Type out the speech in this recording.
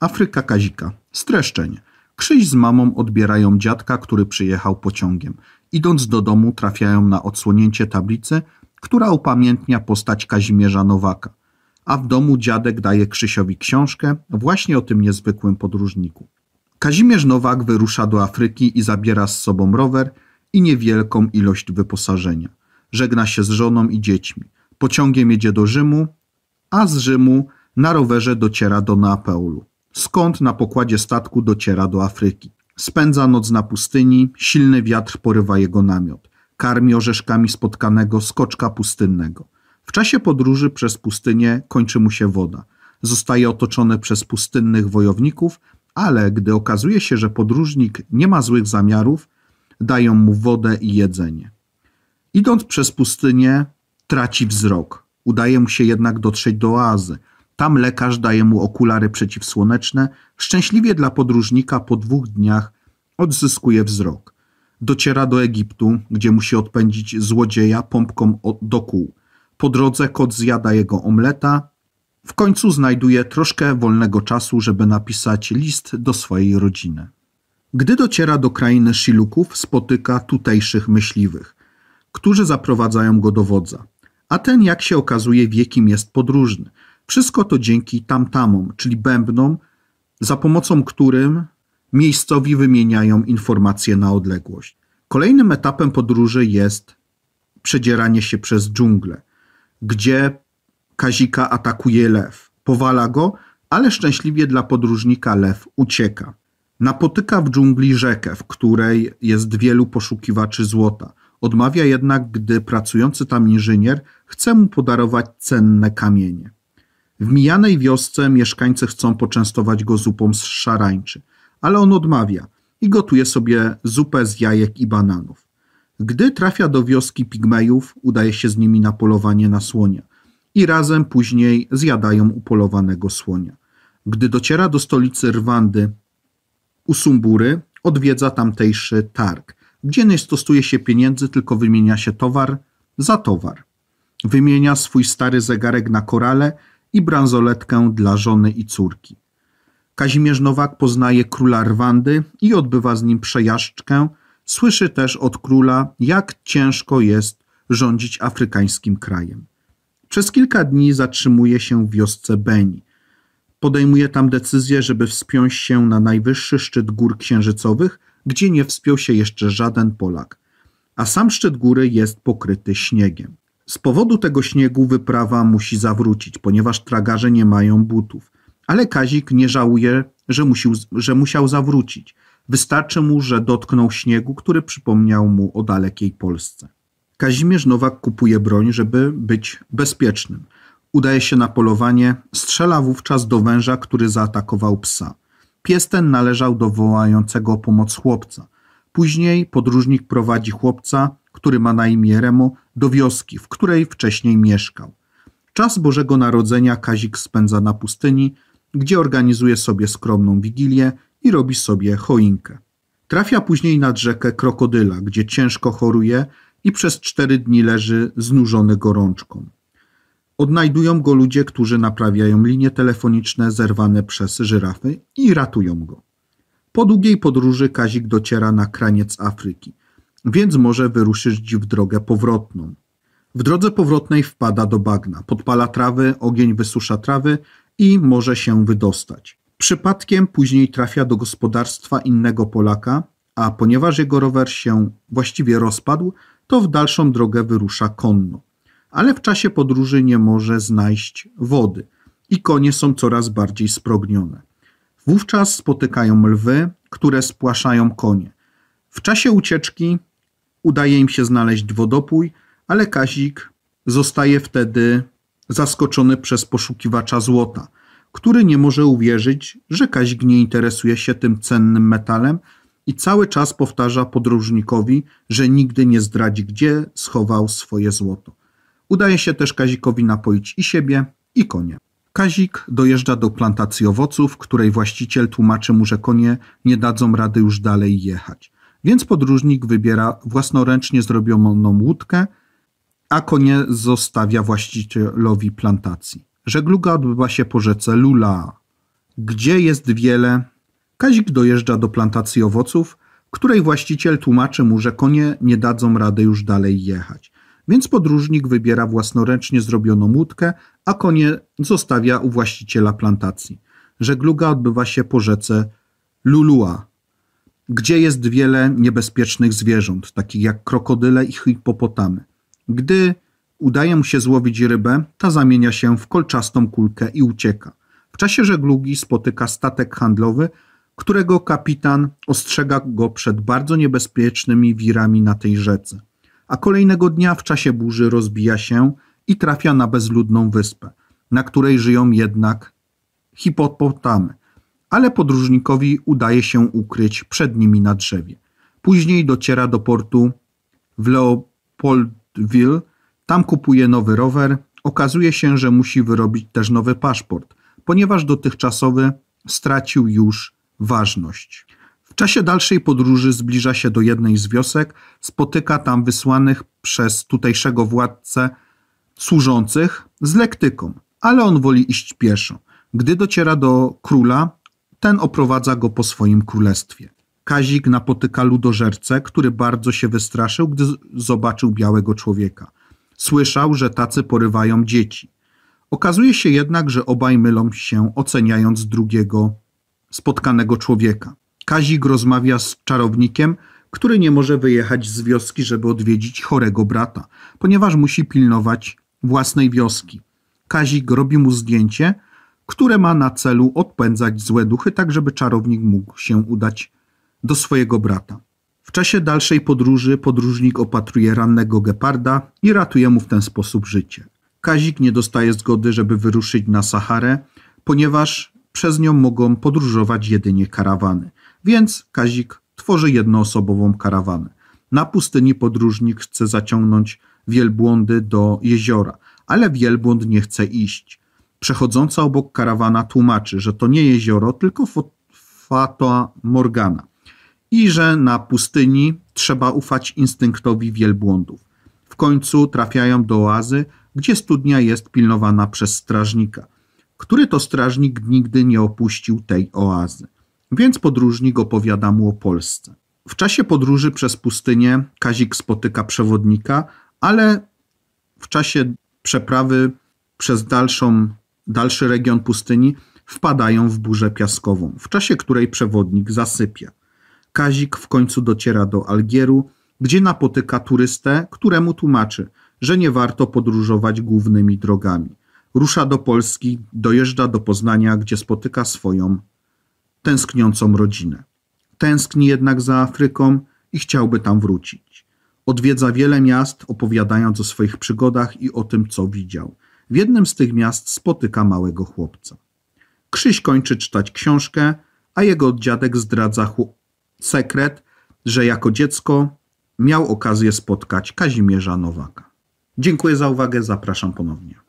Afryka Kazika. Streszczenie. Krzyś z mamą odbierają dziadka, który przyjechał pociągiem. Idąc do domu trafiają na odsłonięcie tablicy, która upamiętnia postać Kazimierza Nowaka. A w domu dziadek daje Krzysiowi książkę właśnie o tym niezwykłym podróżniku. Kazimierz Nowak wyrusza do Afryki i zabiera z sobą rower i niewielką ilość wyposażenia. Żegna się z żoną i dziećmi. Pociągiem jedzie do Rzymu, a z Rzymu na rowerze dociera do Neapolu skąd na pokładzie statku dociera do Afryki. Spędza noc na pustyni, silny wiatr porywa jego namiot. Karmi orzeszkami spotkanego skoczka pustynnego. W czasie podróży przez pustynię kończy mu się woda. Zostaje otoczony przez pustynnych wojowników, ale gdy okazuje się, że podróżnik nie ma złych zamiarów, dają mu wodę i jedzenie. Idąc przez pustynię, traci wzrok. Udaje mu się jednak dotrzeć do oazy, tam lekarz daje mu okulary przeciwsłoneczne. Szczęśliwie dla podróżnika po dwóch dniach odzyskuje wzrok. Dociera do Egiptu, gdzie musi odpędzić złodzieja pompką do kół. Po drodze kot zjada jego omleta. W końcu znajduje troszkę wolnego czasu, żeby napisać list do swojej rodziny. Gdy dociera do krainy Shiluków, spotyka tutejszych myśliwych, którzy zaprowadzają go do wodza. A ten, jak się okazuje, wie, kim jest podróżny – wszystko to dzięki tamtamom, czyli bębnom, za pomocą którym miejscowi wymieniają informacje na odległość. Kolejnym etapem podróży jest przedzieranie się przez dżunglę, gdzie Kazika atakuje lew. Powala go, ale szczęśliwie dla podróżnika lew ucieka. Napotyka w dżungli rzekę, w której jest wielu poszukiwaczy złota. Odmawia jednak, gdy pracujący tam inżynier chce mu podarować cenne kamienie. W mijanej wiosce mieszkańcy chcą poczęstować go zupą z szarańczy, ale on odmawia i gotuje sobie zupę z jajek i bananów. Gdy trafia do wioski pigmejów, udaje się z nimi na polowanie na słonia i razem później zjadają upolowanego słonia. Gdy dociera do stolicy Rwandy, Usumbury, odwiedza tamtejszy targ, gdzie nie stosuje się pieniędzy, tylko wymienia się towar za towar. Wymienia swój stary zegarek na korale i bransoletkę dla żony i córki. Kazimierz Nowak poznaje króla Rwandy i odbywa z nim przejażdżkę. Słyszy też od króla, jak ciężko jest rządzić afrykańskim krajem. Przez kilka dni zatrzymuje się w wiosce Beni. Podejmuje tam decyzję, żeby wspiąć się na najwyższy szczyt gór księżycowych, gdzie nie wspiął się jeszcze żaden Polak. A sam szczyt góry jest pokryty śniegiem. Z powodu tego śniegu wyprawa musi zawrócić, ponieważ tragarze nie mają butów. Ale Kazik nie żałuje, że, musił, że musiał zawrócić. Wystarczy mu, że dotknął śniegu, który przypomniał mu o dalekiej Polsce. Kazimierz Nowak kupuje broń, żeby być bezpiecznym. Udaje się na polowanie, strzela wówczas do węża, który zaatakował psa. Pies ten należał do wołającego o pomoc chłopca. Później podróżnik prowadzi chłopca, który ma na imię Remo, do wioski, w której wcześniej mieszkał. Czas Bożego Narodzenia Kazik spędza na pustyni, gdzie organizuje sobie skromną wigilię i robi sobie choinkę. Trafia później nad rzekę Krokodyla, gdzie ciężko choruje i przez cztery dni leży znużony gorączką. Odnajdują go ludzie, którzy naprawiają linie telefoniczne zerwane przez żyrafy i ratują go. Po długiej podróży Kazik dociera na kraniec Afryki więc może wyruszyć w drogę powrotną. W drodze powrotnej wpada do bagna, podpala trawy, ogień wysusza trawy i może się wydostać. Przypadkiem później trafia do gospodarstwa innego Polaka, a ponieważ jego rower się właściwie rozpadł, to w dalszą drogę wyrusza konno. Ale w czasie podróży nie może znaleźć wody i konie są coraz bardziej sprognione. Wówczas spotykają lwy, które spłaszają konie. W czasie ucieczki udaje im się znaleźć wodopój, ale Kazik zostaje wtedy zaskoczony przez poszukiwacza złota, który nie może uwierzyć, że Kazik nie interesuje się tym cennym metalem i cały czas powtarza podróżnikowi, że nigdy nie zdradzi, gdzie schował swoje złoto. Udaje się też Kazikowi napoić i siebie, i konie. Kazik dojeżdża do plantacji owoców, której właściciel tłumaczy mu, że konie nie dadzą rady już dalej jechać. Więc podróżnik wybiera własnoręcznie zrobioną łódkę, a konie zostawia właścicielowi plantacji. Żegluga odbywa się po rzece Lula, gdzie jest wiele. Kazik dojeżdża do plantacji owoców, której właściciel tłumaczy mu, że konie nie dadzą rady już dalej jechać. Więc podróżnik wybiera własnoręcznie zrobioną łódkę, a konie zostawia u właściciela plantacji. Żegluga odbywa się po rzece Lulua, gdzie jest wiele niebezpiecznych zwierząt, takich jak krokodyle i hipopotamy. Gdy udaje mu się złowić rybę, ta zamienia się w kolczastą kulkę i ucieka. W czasie żeglugi spotyka statek handlowy, którego kapitan ostrzega go przed bardzo niebezpiecznymi wirami na tej rzece. A kolejnego dnia w czasie burzy rozbija się i trafia na bezludną wyspę, na której żyją jednak hipopotamy ale podróżnikowi udaje się ukryć przed nimi na drzewie. Później dociera do portu w Leopoldville, tam kupuje nowy rower. Okazuje się, że musi wyrobić też nowy paszport, ponieważ dotychczasowy stracił już ważność. W czasie dalszej podróży zbliża się do jednej z wiosek, spotyka tam wysłanych przez tutejszego władcę służących z lektyką, ale on woli iść pieszo. Gdy dociera do króla, ten oprowadza go po swoim królestwie. Kazik napotyka ludożercę, który bardzo się wystraszył, gdy zobaczył białego człowieka. Słyszał, że tacy porywają dzieci. Okazuje się jednak, że obaj mylą się, oceniając drugiego spotkanego człowieka. Kazik rozmawia z czarownikiem, który nie może wyjechać z wioski, żeby odwiedzić chorego brata, ponieważ musi pilnować własnej wioski. Kazik robi mu zdjęcie, które ma na celu odpędzać złe duchy, tak żeby czarownik mógł się udać do swojego brata. W czasie dalszej podróży podróżnik opatruje rannego geparda i ratuje mu w ten sposób życie. Kazik nie dostaje zgody, żeby wyruszyć na Saharę, ponieważ przez nią mogą podróżować jedynie karawany. Więc Kazik tworzy jednoosobową karawanę. Na pustyni podróżnik chce zaciągnąć wielbłądy do jeziora, ale wielbłąd nie chce iść. Przechodząca obok karawana tłumaczy, że to nie jezioro, tylko Fata Morgana i że na pustyni trzeba ufać instynktowi wielbłądów. W końcu trafiają do oazy, gdzie studnia jest pilnowana przez strażnika, który to strażnik nigdy nie opuścił tej oazy. Więc podróżnik opowiada mu o Polsce. W czasie podróży przez pustynię Kazik spotyka przewodnika, ale w czasie przeprawy przez dalszą dalszy region pustyni, wpadają w burzę piaskową, w czasie której przewodnik zasypia. Kazik w końcu dociera do Algieru, gdzie napotyka turystę, któremu tłumaczy, że nie warto podróżować głównymi drogami. Rusza do Polski, dojeżdża do Poznania, gdzie spotyka swoją tęskniącą rodzinę. Tęskni jednak za Afryką i chciałby tam wrócić. Odwiedza wiele miast, opowiadając o swoich przygodach i o tym, co widział. W jednym z tych miast spotyka małego chłopca. Krzyś kończy czytać książkę, a jego dziadek zdradza sekret, że jako dziecko miał okazję spotkać Kazimierza Nowaka. Dziękuję za uwagę, zapraszam ponownie.